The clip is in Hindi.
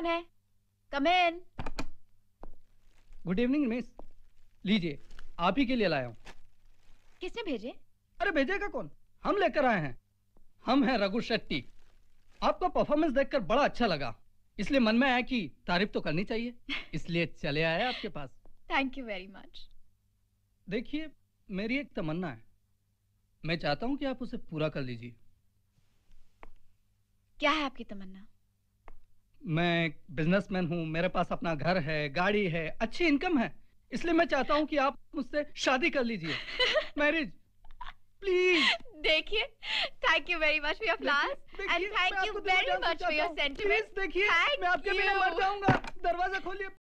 मेहमान है कमेन गुड इवनिंग मिस लीजिए आप ही के लिए लाया हूँ किसने भेजे अरे भेजेगा कौन हम लेकर आए हैं हम हैं रघु शेट्टी आपका परफॉर्मेंस देखकर बड़ा अच्छा लगा इसलिए मन में आया कि तारीफ तो करनी चाहिए इसलिए चले आए आपके पास थैंक यू वेरी मच देखिए मेरी एक तमन्ना है मैं चाहता हूँ कि आप उसे पूरा कर लीजिए क्या है आपकी तमन्ना मैं बिजनेसमैन हूँ मेरे पास अपना घर है गाड़ी है अच्छी इनकम है इसलिए मैं चाहता हूँ कि आप मुझसे शादी कर लीजिए मैरिज प्लीज देखिए thank you very much for your flowers and thank you very much for your sentiments देखिए मैं आपके बिना मर जाऊंगा दरवाजा खोलिए